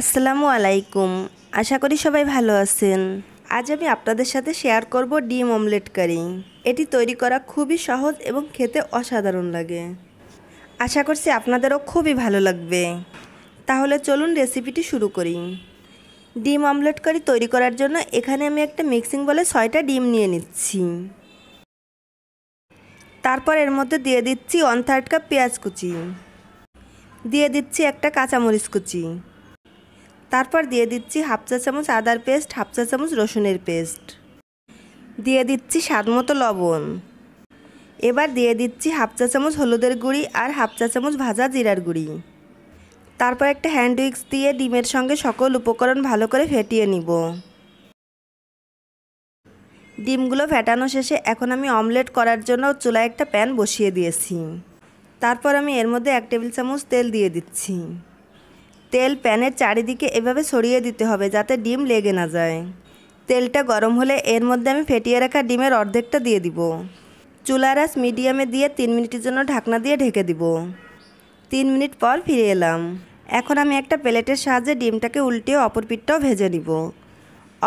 আসসালামু আলাইকুম আশা করি সবাই ভালো আছেন আজ আমি আপনাদের সাথে শেয়ার করব ডিম অমলেট কারি এটি তৈরি করা খুবই সহজ এবং খেতে অসাধারণ লাগে আশা করছি আপনাদেরও খুবই ভালো লাগবে তাহলে চলুন রেসিপিটি শুরু করি ডিম অমলেট কারি তৈরি করার জন্য এখানে আমি একটা মিক্সিং বলে ছয়টা ডিম নিয়ে নিচ্ছি তারপর এর মধ্যে দিয়ে দিচ্ছি ওয়ান থার্ড কাপ পেঁয়াজ কুচি দিয়ে দিচ্ছি একটা কাঁচামরিচ কুচি তারপর দিয়ে দিচ্ছি হাফ চা চামচ আদার পেস্ট হাফ চা চামচ রসুনের পেস্ট দিয়ে দিচ্ছি স্বাদ মতো লবণ এবার দিয়ে দিচ্ছি হাফ চা চামচ হলুদের গুঁড়ি আর হাফ চা চামচ ভাজা জিরার গুঁড়ি তারপর একটা হ্যান্ড উইক্স দিয়ে ডিমের সঙ্গে সকল উপকরণ ভালো করে ফেটিয়ে নিব ডিমগুলো ফেটানো শেষে এখন আমি অমলেট করার জন্য চুলায় একটা প্যান বসিয়ে দিয়েছি তারপর আমি এর মধ্যে এক টেবিল চামচ তেল দিয়ে দিচ্ছি তেল প্যানের চারিদিকে এভাবে সরিয়ে দিতে হবে যাতে ডিম লেগে না যায় তেলটা গরম হলে এর মধ্যে আমি ফেটিয়ে রাখা ডিমের অর্ধেকটা দিয়ে দিব চুলা রাস মিডিয়ামে দিয়ে তিন মিনিটের জন্য ঢাকনা দিয়ে ঢেকে দিব তিন মিনিট পর ফিরে এলাম এখন আমি একটা প্লেটের সাহায্যে ডিমটাকে উল্টিয়ে অপর পিঠটাও ভেজে নিব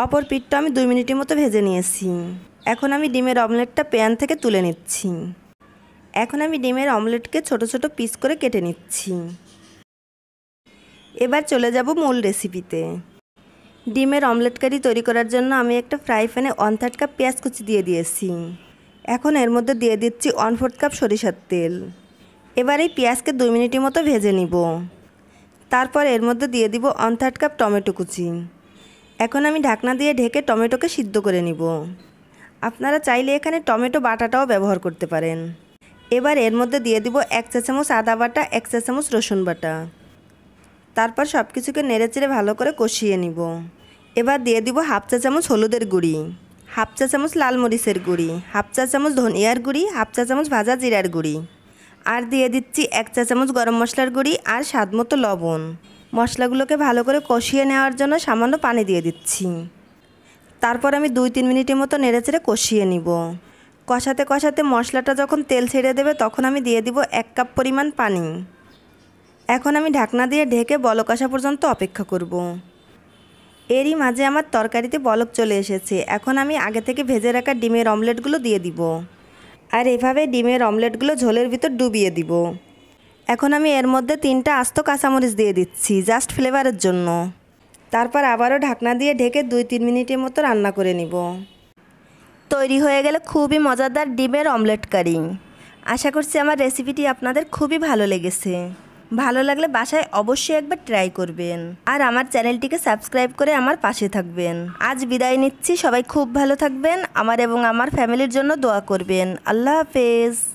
অপর পিঠটা আমি দুই মিনিটের মতো ভেজে নিয়েছি এখন আমি ডিমের অমলেটটা প্যান থেকে তুলে নিচ্ছি এখন আমি ডিমের অমলেটকে ছোট ছোট পিস করে কেটে নিচ্ছি এবার চলে যাব মূল রেসিপিতে ডিমের অমলেট কারি তৈরি করার জন্য আমি একটা ফ্রাই প্যানে ওয়ান থার্ড কাপ পেঁয়াজ কুচি দিয়ে দিয়েছি এখন এর মধ্যে দিয়ে দিচ্ছি ওয়ান ফোর্থ কাপ সরিষার তেল এবার এই পেঁয়াজকে দুই মিনিটের মতো ভেজে নিব তারপর এর মধ্যে দিয়ে দিব ওয়ান থার্ড কাপ টমেটো কুচি এখন আমি ঢাকনা দিয়ে ঢেকে টমেটোকে সিদ্ধ করে নিব আপনারা চাইলে এখানে টমেটো বাটাটাও ব্যবহার করতে পারেন এবার এর মধ্যে দিয়ে দিব এক চা চামচ আদা বাটা এক চা চামচ রসুন বাটা তারপর সব কিছুকে নেড়েচেড়ে ভালো করে কষিয়ে নিব এবার দিয়ে দিব হাফ চা চামচ হলুদের গুঁড়ি হাফ চা চামচ লাল মরিচের গুঁড়ি হাফ চা চামচ ধনিয়ার গুঁড়ি হাফ চা চামচ ভাজা জিরার গুঁড়ি আর দিয়ে দিচ্ছি এক চা চামচ গরম মশলার গুঁড়ি আর স্বাদ মতো লবণ মশলাগুলোকে ভালো করে কষিয়ে নেওয়ার জন্য সামান্য পানি দিয়ে দিচ্ছি তারপর আমি দুই তিন মিনিটের মতো নেড়েচেড়ে কষিয়ে নিব কষাতে কষাতে মশলাটা যখন তেল ছেড়ে দেবে তখন আমি দিয়ে দিব এক কাপ পরিমাণ পানি এখন আমি ঢাকনা দিয়ে ঢেকে বলক আসা পর্যন্ত অপেক্ষা করব। এরই মাঝে আমার তরকারিতে বলক চলে এসেছে এখন আমি আগে থেকে ভেজে রাখা ডিমের অমলেটগুলো দিয়ে দিব আর এভাবে ডিমের অমলেটগুলো ঝোলের ভিতর ডুবিয়ে দিব এখন আমি এর মধ্যে তিনটা আস্ত কাঁচামরিচ দিয়ে দিচ্ছি জাস্ট ফ্লেভারের জন্য তারপর আবারও ঢাকনা দিয়ে ঢেকে দুই তিন মিনিটের মতো রান্না করে নিব তৈরি হয়ে গেলে খুবই মজাদার ডিমের অমলেট কারি আশা করছি আমার রেসিপিটি আপনাদের খুবই ভালো লেগেছে ভালো লাগলে বাসায় অবশ্যই একবার ট্রাই করবেন আর আমার চ্যানেলটিকে সাবস্ক্রাইব করে আমার পাশে থাকবেন আজ বিদায় নিচ্ছি সবাই খুব ভালো থাকবেন আমার এবং আমার ফ্যামিলির জন্য দোয়া করবেন আল্লাহ হাফেজ